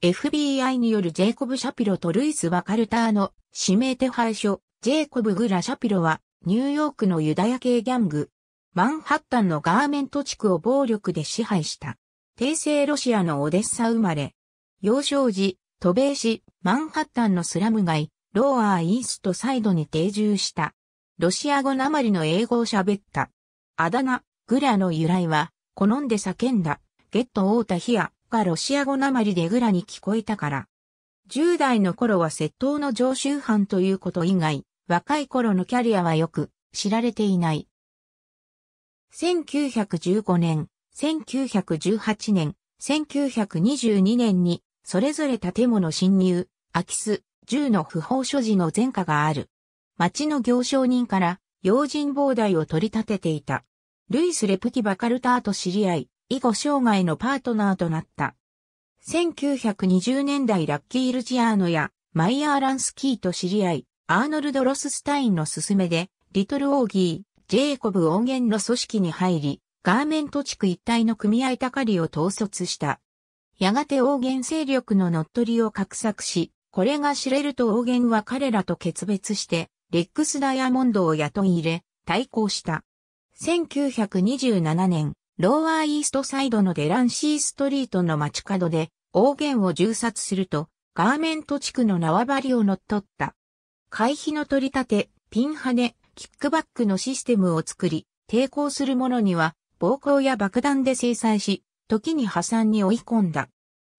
FBI によるジェイコブ・シャピロとルイス・ワカルターの指名手配書、ジェイコブ・グラ・シャピロは、ニューヨークのユダヤ系ギャング、マンハッタンのガーメント地区を暴力で支配した。帝政ロシアのオデッサ生まれ。幼少時、渡米し、マンハッタンのスラム街、ローアーイーストサイドに定住した。ロシア語なまりの英語を喋った。あだ名、グラの由来は、好んで叫んだ、ゲットオータヒア、がロシア語なまりでグラに聞こえたから。10代の頃は窃盗の常習犯ということ以外、若い頃のキャリアはよく知られていない。1915年、1918年、1922年に、それぞれ建物侵入、空き巣、銃の不法所持の前科がある。町の行商人から、用心膨大を取り立てていた。ルイス・レプキバカルターと知り合い、以後生涯のパートナーとなった。1920年代ラッキー・ルジアーノやマイヤー・ランスキーと知り合い、アーノルド・ロススタインの勧めで、リトル・オーギー、ジェイコブ・音源の組織に入り、ガーメント地区一帯の組合たかりを統率した。やがてオーゲン勢力の乗っ取りを画策し、これが知れるとオーゲンは彼らと決別して、レックス・ダイヤモンドを雇い入れ、対抗した。1927年、ローアーイーストサイドのデランシーストリートの街角で、王言を銃殺すると、ガーメント地区の縄張りを乗っ取った。回避の取り立て、ピンハネ、キックバックのシステムを作り、抵抗する者には、暴行や爆弾で制裁し、時に破産に追い込んだ。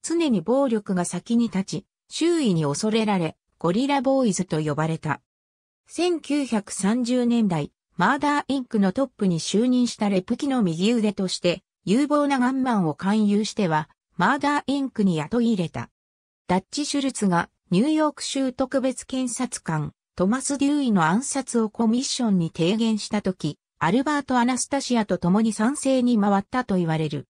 常に暴力が先に立ち、周囲に恐れられ、ゴリラボーイズと呼ばれた。1930年代、マーダーインクのトップに就任したレプキの右腕として、有望なガンマンを勧誘しては、マーダーインクに雇い入れた。ダッチ・シュルツがニューヨーク州特別検察官、トマス・デューイの暗殺をコミッションに提言したとき、アルバート・アナスタシアと共に賛成に回ったと言われる。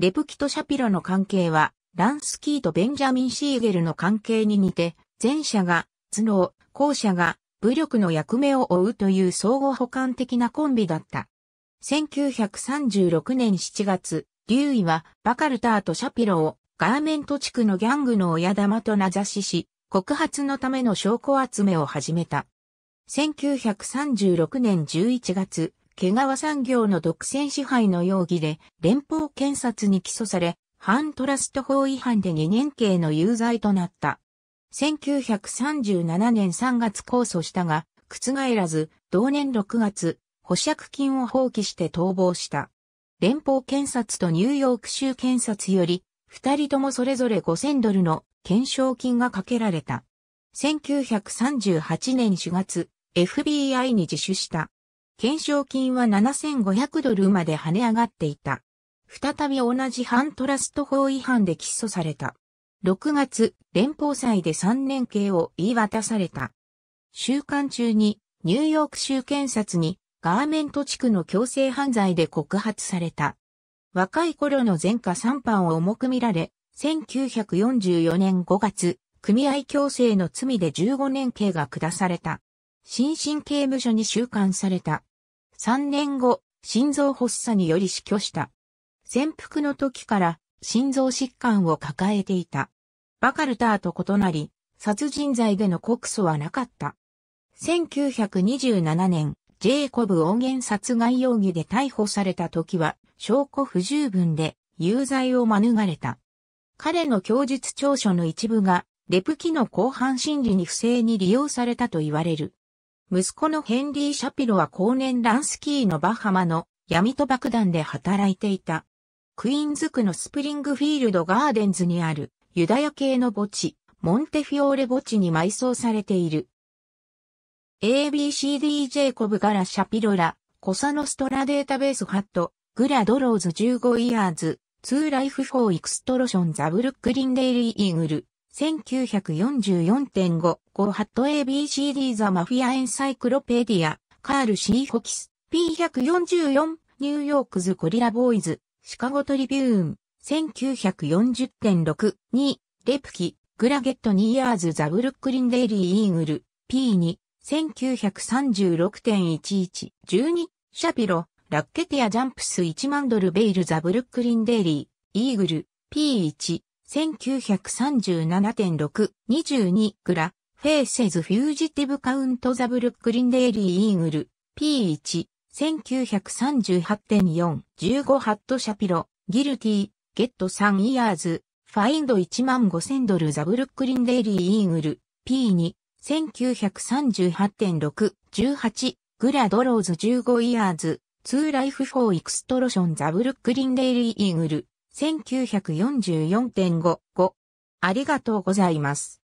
レプキとシャピロの関係は、ランスキーとベンジャミン・シーゲルの関係に似て、前者が頭脳、後者が武力の役目を負うという相互補完的なコンビだった。1936年7月、劉位はバカルターとシャピロをガーメント地区のギャングの親玉と名指しし、告発のための証拠集めを始めた。1936年11月、毛川産業の独占支配の容疑で連邦検察に起訴され、反トラスト法違反で2年刑の有罪となった。1937年3月控訴したが、覆らず、同年6月、保釈金を放棄して逃亡した。連邦検察とニューヨーク州検察より、二人ともそれぞれ5000ドルの懸賞金がかけられた。1938年4月、FBI に自首した。懸賞金は7500ドルまで跳ね上がっていた。再び同じ反トラスト法違反で起訴された。6月、連邦祭で3年刑を言い渡された。収監中に、ニューヨーク州検察に、ガーメント地区の強制犯罪で告発された。若い頃の前科3犯を重く見られ、1944年5月、組合強制の罪で15年刑が下された。新進刑務所に収監された。3年後、心臓発作により死去した。潜伏の時から心臓疾患を抱えていた。バカルターと異なり、殺人罪での告訴はなかった。1927年、ジェイコブ音源殺害容疑で逮捕された時は、証拠不十分で、有罪を免れた。彼の供述調書の一部が、レプキの後半審理に不正に利用されたと言われる。息子のヘンリー・シャピロは後年ランスキーのバハマの闇と爆弾で働いていた。クイーンズ区のスプリングフィールドガーデンズにあるユダヤ系の墓地、モンテフィオーレ墓地に埋葬されている。ABCD j コブガラシャピロラ、コサノストラデータベースハット、グラドローズ15イヤーズ、ツーライフフォーエクストロションザブルックリンデイリーイーグル、1944.5、ゴハット ABCD ザマフィアエンサイクロペディア、カール・シー・ホキス、P144、ニューヨークズゴリラボーイズ、シカゴトリビューン、1940.6、2、レプキ、グラゲットニーヤーズザブルックリンデイリーイーグル、P2、1936.11、12、シャピロ、ラッケティアジャンプス1万ドルベイルザブルックリンデイリー、イーグル、P1、1937.6、22、グラ、フェイセズフュージティブカウントザブルックリンデイリーイーグル、P1、1938.4、15ハットシャピロ、ギルティ、ゲット3イヤーズ、ファインド1万5000ドルザブルックリンデイリーイーグル、P2、1938.6、18、グラドローズ15イヤーズ、ツーライフフォーエクストロションザブルックリンデイリーイーグル、1944.55、ありがとうございます。